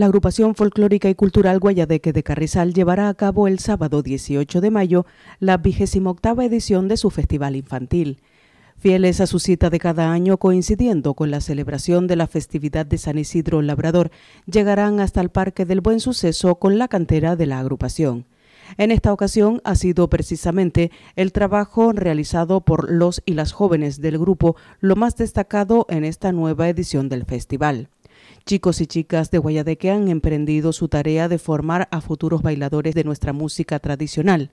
La agrupación folclórica y cultural Guayadeque de Carrizal llevará a cabo el sábado 18 de mayo la vigésima octava edición de su festival infantil. Fieles a su cita de cada año, coincidiendo con la celebración de la festividad de San Isidro Labrador, llegarán hasta el Parque del Buen Suceso con la cantera de la agrupación. En esta ocasión ha sido precisamente el trabajo realizado por los y las jóvenes del grupo lo más destacado en esta nueva edición del festival. Chicos y chicas de Guayadeque han emprendido su tarea de formar a futuros bailadores de nuestra música tradicional.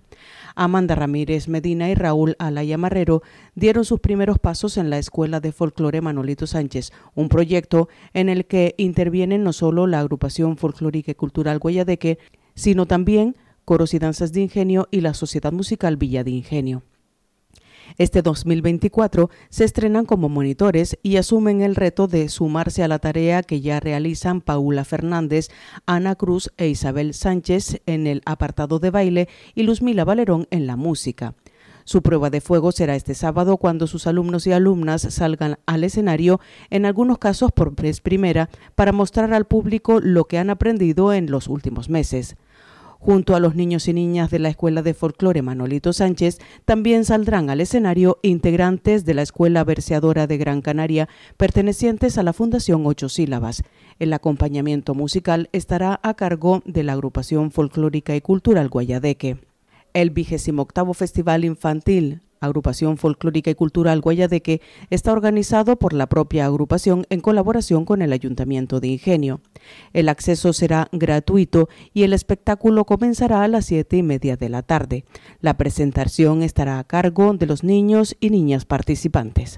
Amanda Ramírez Medina y Raúl Alaya Marrero dieron sus primeros pasos en la Escuela de Folclore Manolito Sánchez, un proyecto en el que intervienen no solo la agrupación folclórica y cultural Guayadeque, sino también coros y danzas de ingenio y la Sociedad Musical Villa de Ingenio. Este 2024 se estrenan como monitores y asumen el reto de sumarse a la tarea que ya realizan Paula Fernández, Ana Cruz e Isabel Sánchez en el apartado de baile y Luzmila Valerón en la música. Su prueba de fuego será este sábado cuando sus alumnos y alumnas salgan al escenario, en algunos casos por vez primera, para mostrar al público lo que han aprendido en los últimos meses. Junto a los niños y niñas de la Escuela de Folclore Manolito Sánchez, también saldrán al escenario integrantes de la Escuela Verseadora de Gran Canaria, pertenecientes a la Fundación Ocho Sílabas. El acompañamiento musical estará a cargo de la agrupación folclórica y cultural Guayadeque. El 28 Festival Infantil agrupación folclórica y cultural guayadeque, está organizado por la propia agrupación en colaboración con el Ayuntamiento de Ingenio. El acceso será gratuito y el espectáculo comenzará a las siete y media de la tarde. La presentación estará a cargo de los niños y niñas participantes.